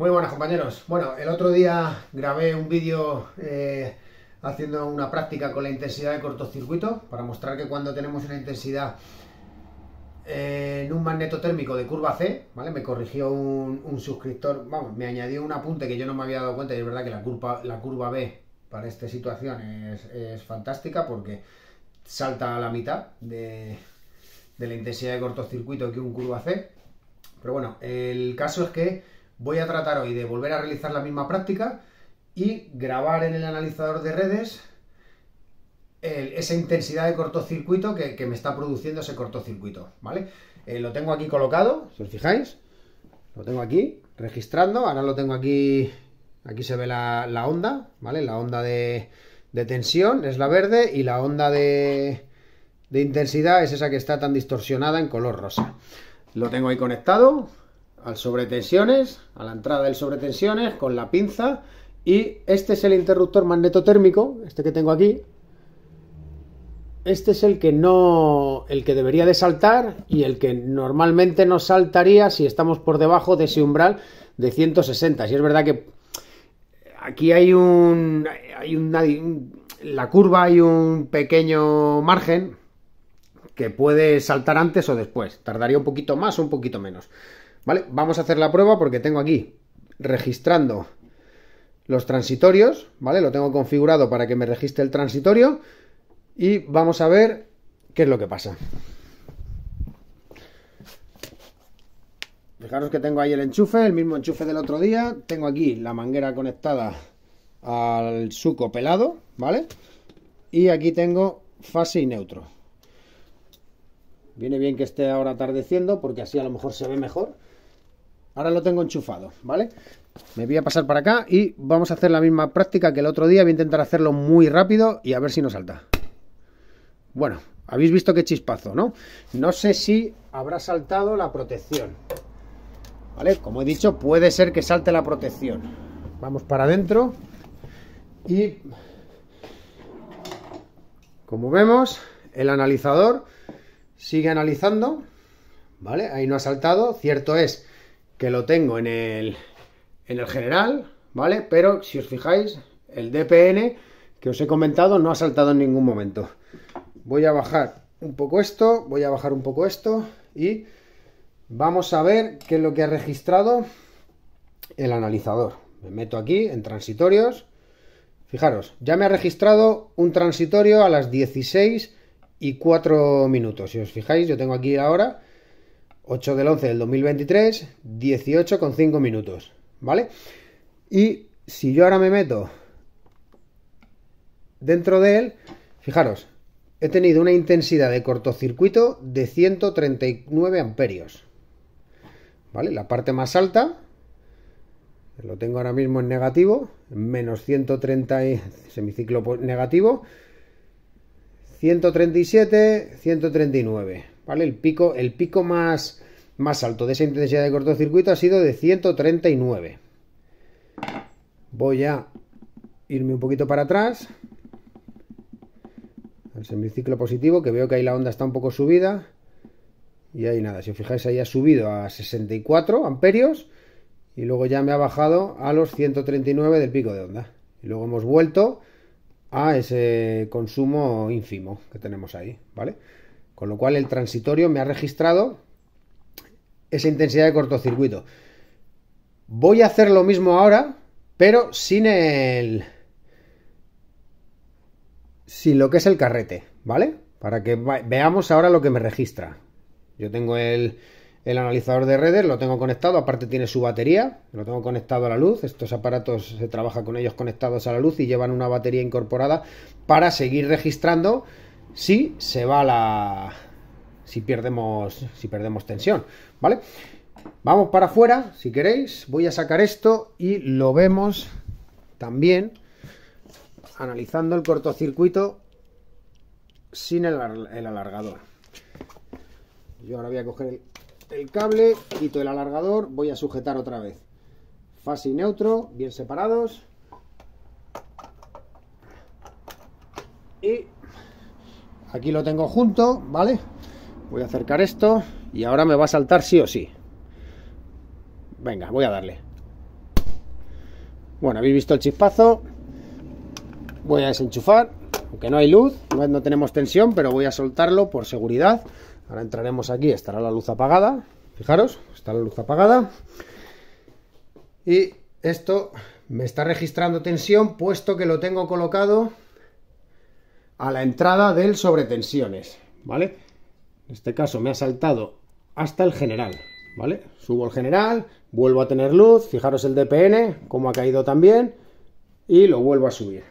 Muy buenas compañeros. Bueno, el otro día grabé un vídeo eh, haciendo una práctica con la intensidad de cortocircuito para mostrar que cuando tenemos una intensidad eh, en un magneto térmico de curva C, ¿vale? Me corrigió un, suscriptor, vamos, me añadió un apunte que yo no me había dado cuenta y es verdad que la curva, la curva B para esta situación es, fantástica porque salta a la mitad de, de la intensidad de cortocircuito que un curva C. Pero bueno, el caso es que voy a tratar hoy de volver a realizar la misma práctica y grabar en el analizador de redes esa intensidad de cortocircuito que, me está produciendo ese cortocircuito, ¿vale? Eh, lo tengo aquí colocado, si os fijáis, lo tengo aquí registrando, ahora lo tengo aquí, aquí se ve la, onda, ¿vale? La onda de, tensión es la verde y la onda de intensidad es esa que está tan distorsionada en color rosa. Lo tengo ahí conectado, al sobretensiones, a la entrada del sobretensiones con la pinza y este es el interruptor magnetotérmico, este que tengo aquí. Este es el que no el que debería de saltar y el que normalmente no saltaría si estamos por debajo de ese umbral de 160. Si es verdad que aquí hay un hay una, la curva hay un pequeño margen que puede saltar antes o después, tardaría un poquito más o un poquito menos Vamos a hacer la prueba porque tengo aquí registrando los transitorios, ¿vale? Lo tengo configurado para que me registre el transitorio y vamos a ver qué es lo que pasa. Fijaros que tengo ahí el enchufe, el mismo enchufe del otro día. Tengo aquí la manguera conectada al suco pelado, ¿vale? Y aquí tengo fase y neutro. Viene bien que esté ahora atardeciendo porque así a lo mejor se ve mejor. Ahora lo tengo enchufado, ¿vale? Me voy a pasar para acá y vamos a hacer la misma práctica que el otro día. Voy a intentar hacerlo muy rápido y a ver si nos salta. Bueno, habéis visto qué chispazo, ¿no? No sé si habrá saltado la protección. ¿Vale? Como he dicho, puede ser que salte la protección. Vamos para adentro. Y... Como vemos, el analizador sigue analizando. ¿Vale? Ahí no ha saltado. Cierto es que lo tengo en el, en el general, ¿vale? Pero si os fijáis, el DPN que os he comentado no ha saltado en ningún momento. Voy a bajar un poco esto, voy a bajar un poco esto y vamos a ver qué es lo que ha registrado el analizador. Me meto aquí en transitorios. Fijaros, ya me ha registrado un transitorio a las 16 y 4 minutos. Si os fijáis, yo tengo aquí ahora 8 del 11 del 2023, 18,5 minutos, ¿vale? Y si yo ahora me meto dentro de él, fijaros, he tenido una intensidad de cortocircuito de 139 amperios, ¿vale? La parte más alta, lo tengo ahora mismo en negativo, menos 130, semiciclo negativo, 137, 139. El pico, el pico más, más alto de esa intensidad de cortocircuito ha sido de 139. Voy a irme un poquito para atrás al semiciclo positivo, que veo que ahí la onda está un poco subida. Y ahí nada, si os fijáis, ahí ha subido a 64 amperios y luego ya me ha bajado a los 139 del pico de onda. Y luego hemos vuelto a ese consumo ínfimo que tenemos ahí, ¿vale? Con lo cual el transitorio me ha registrado esa intensidad de cortocircuito. Voy a hacer lo mismo ahora, pero sin el... sin lo que es el carrete, ¿vale? Para que veamos ahora lo que me registra. Yo tengo el, analizador de redes, lo tengo conectado, aparte tiene su batería, lo tengo conectado a la luz, estos aparatos se trabajan con ellos conectados a la luz y llevan una batería incorporada para seguir registrando si se va la... si perdemos, si perdemos tensión, ¿vale? Vamos para afuera, si queréis, voy a sacar esto y lo vemos también analizando el cortocircuito sin el, alargador. Yo ahora voy a coger el, el cable, quito el alargador, voy a sujetar otra vez. Fase y neutro, bien separados. Y aquí lo tengo junto, ¿vale? Voy a acercar esto y ahora me va a saltar sí o sí. Venga, voy a darle. Bueno, habéis visto el chispazo. Voy a desenchufar, aunque no hay luz, no, no tenemos tensión, pero voy a soltarlo por seguridad. Ahora entraremos aquí, estará la luz apagada. Fijaros, está la luz apagada. Y esto me está registrando tensión, puesto que lo tengo colocado a la entrada del sobretensiones, ¿vale? En este caso me ha saltado hasta el general, ¿vale? Subo el general, vuelvo a tener luz, fijaros el DPN, como ha caído también, y lo vuelvo a subir.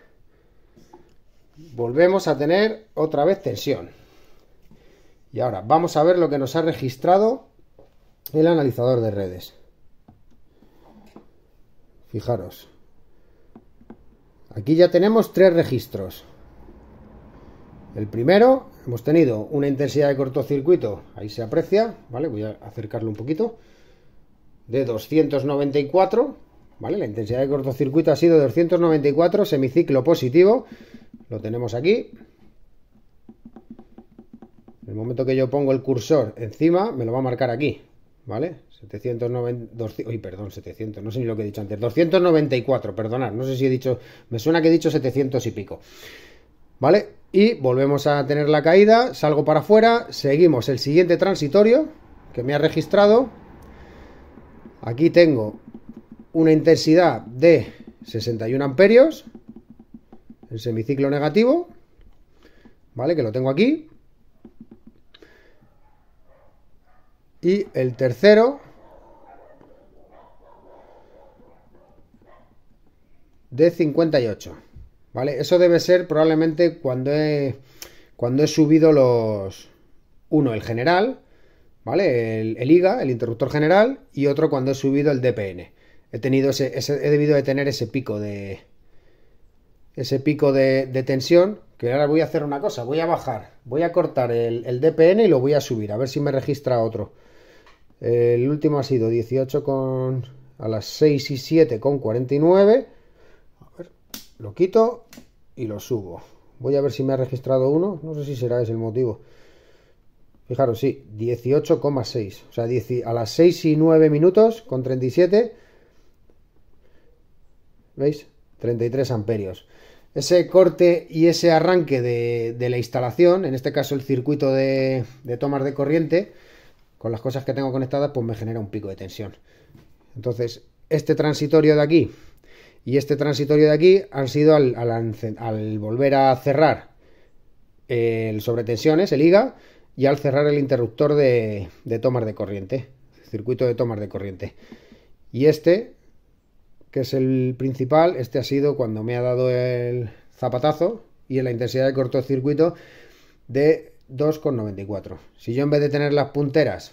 Volvemos a tener otra vez tensión. Y ahora vamos a ver lo que nos ha registrado el analizador de redes. Fijaros. Aquí ya tenemos tres registros. El primero, hemos tenido una intensidad de cortocircuito, ahí se aprecia, ¿vale? Voy a acercarlo un poquito, de 294, ¿vale? La intensidad de cortocircuito ha sido 294, semiciclo positivo, lo tenemos aquí. En el momento que yo pongo el cursor encima, me lo va a marcar aquí, ¿vale? 790, perdón, 700, no sé ni lo que he dicho antes, 294, perdonad, no sé si he dicho, me suena que he dicho 700 y pico, ¿vale? y volvemos a tener la caída, salgo para afuera, seguimos el siguiente transitorio que me ha registrado. Aquí tengo una intensidad de 61 amperios, el semiciclo negativo, ¿vale? Que lo tengo aquí. Y el tercero de 58. ¿Vale? Eso debe ser probablemente cuando he, cuando he subido los... Uno, el general, ¿vale? El, el IGA, el interruptor general, y otro cuando he subido el DPN. He tenido ese, he debido de tener ese pico de... Ese pico de, tensión, que ahora voy a hacer una cosa, voy a bajar, voy a cortar el, DPN y lo voy a subir, a ver si me registra otro. El último ha sido 18 con... a las 6 y 7,49 con 49 lo quito y lo subo. Voy a ver si me ha registrado uno. No sé si será ese el motivo. Fijaros, sí, 18,6. O sea, a las 6 y 9 minutos con 37. ¿Veis? 33 amperios. Ese corte y ese arranque de, la instalación, en este caso el circuito de, de tomas de corriente, con las cosas que tengo conectadas, pues me genera un pico de tensión. Entonces, este transitorio de aquí y este transitorio de aquí han sido al, volver a cerrar el sobretensiones, el liga y al cerrar el interruptor de, de tomas de corriente, circuito de tomas de corriente. Y este, que es el principal, este ha sido cuando me ha dado el zapatazo y en la intensidad de cortocircuito de 2,94. Si yo en vez de tener las punteras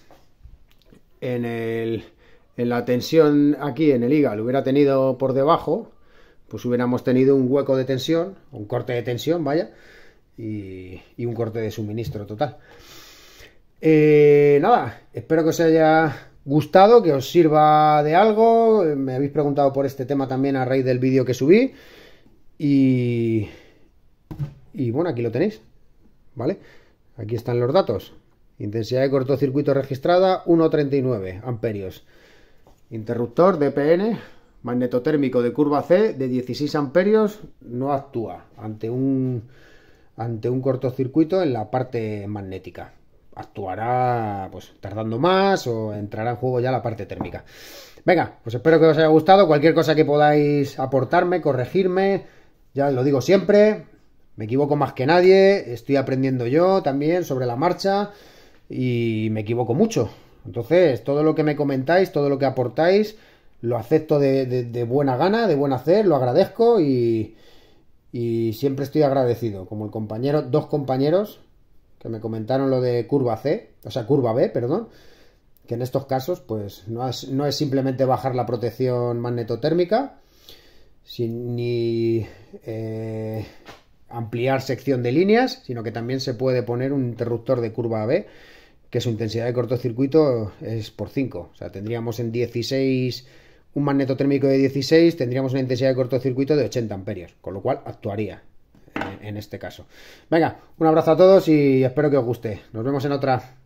en el en la tensión aquí en el hígado lo hubiera tenido por debajo, pues hubiéramos tenido un hueco de tensión, un corte de tensión, vaya, y, un corte de suministro total. Eh, nada, espero que os haya gustado, que os sirva de algo. Me habéis preguntado por este tema también a raíz del vídeo que subí. Y, y bueno, aquí lo tenéis. ¿Vale? Aquí están los datos. Intensidad de cortocircuito registrada 1,39 amperios. Interruptor DPN, magnetotérmico de curva C de 16 amperios, no actúa ante un, ante un cortocircuito en la parte magnética. Actuará pues tardando más o entrará en juego ya la parte térmica. Venga, pues espero que os haya gustado. Cualquier cosa que podáis aportarme, corregirme, ya lo digo siempre, me equivoco más que nadie, estoy aprendiendo yo también sobre la marcha y me equivoco mucho. Entonces, todo lo que me comentáis, todo lo que aportáis, lo acepto de, buena gana, de buen hacer, lo agradezco y, siempre estoy agradecido. Como el compañero, dos compañeros que me comentaron lo de curva C, o sea, curva B, perdón, que en estos casos, pues no es, simplemente bajar la protección magnetotérmica, ni eh, ampliar sección de líneas, sino que también se puede poner un interruptor de curva B que su intensidad de cortocircuito es por 5. O sea, tendríamos en 16 un magneto térmico de 16, tendríamos una intensidad de cortocircuito de 80 amperios, con lo cual actuaría en este caso. Venga, un abrazo a todos y espero que os guste. Nos vemos en otra.